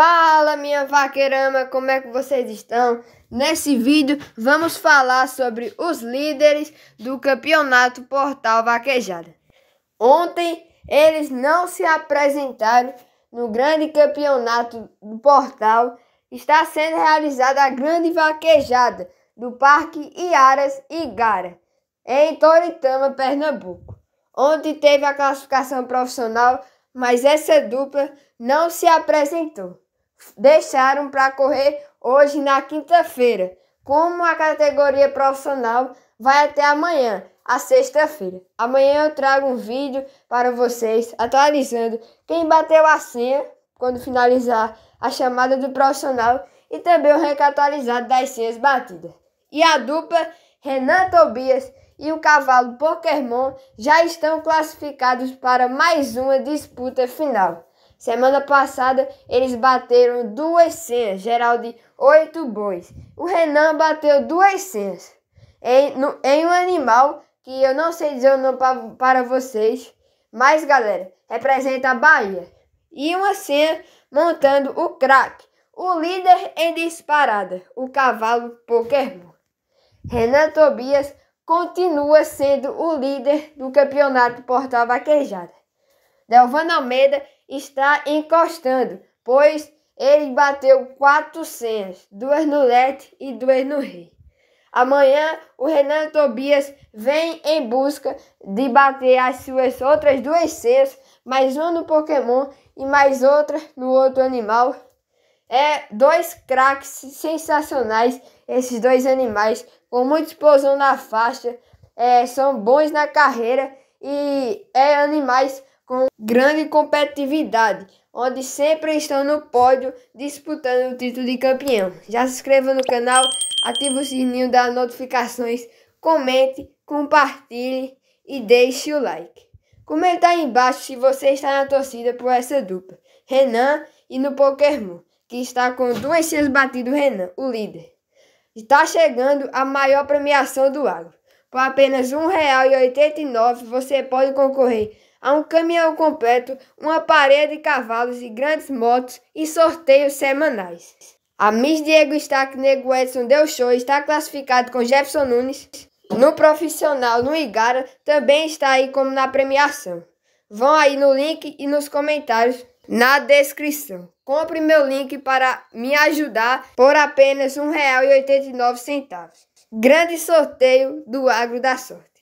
Fala minha vaqueirama, como é que vocês estão? Nesse vídeo vamos falar sobre os líderes do campeonato Portal Vaquejada. Ontem eles não se apresentaram no grande campeonato do Portal. Está sendo realizada a grande vaquejada do Parque Iaras Igara, em Toritama, Pernambuco. Ontem teve a classificação profissional, mas essa dupla não se apresentou deixaram para correr hoje na quinta-feira, como a categoria profissional vai até amanhã, a sexta-feira. Amanhã eu trago um vídeo para vocês atualizando quem bateu a senha quando finalizar a chamada do profissional e também o recatualizado das senhas batidas. E a dupla Renan Tobias e o cavalo Pokémon já estão classificados para mais uma disputa final. Semana passada eles bateram duas senhas, geral de oito bois. O Renan bateu duas senhas em, no, em um animal que eu não sei dizer o nome pra, para vocês, mas galera, representa a Bahia. E uma senha montando o craque, o líder em disparada, o cavalo Pokémon. Renan Tobias continua sendo o líder do campeonato Portal Vaquejada. Delvano Almeida está encostando, pois ele bateu quatro cenas, duas no led e duas no Rei. Amanhã o Renan Tobias vem em busca de bater as suas outras duas cenas, mais uma no Pokémon e mais outra no outro animal. É dois craques sensacionais, esses dois animais, com muita explosão na faixa, é, são bons na carreira e é animais com grande competitividade, onde sempre estão no pódio disputando o título de campeão. Já se inscreva no canal, ative o sininho das notificações, comente, compartilhe e deixe o like. Comente aí embaixo se você está na torcida por essa dupla, Renan e no Pokémon, que está com duas seis batido Renan, o líder. Está chegando a maior premiação do agro. Por apenas R$ 1,89 você pode concorrer Há um caminhão completo, uma parede de cavalos e grandes motos e sorteios semanais. A Miss Diego Stack Nego Edson Del Show está classificado com Jefferson Nunes. No profissional, no Igara, também está aí como na premiação. Vão aí no link e nos comentários na descrição. Compre meu link para me ajudar por apenas R$ 1,89. Grande sorteio do Agro da Sorte.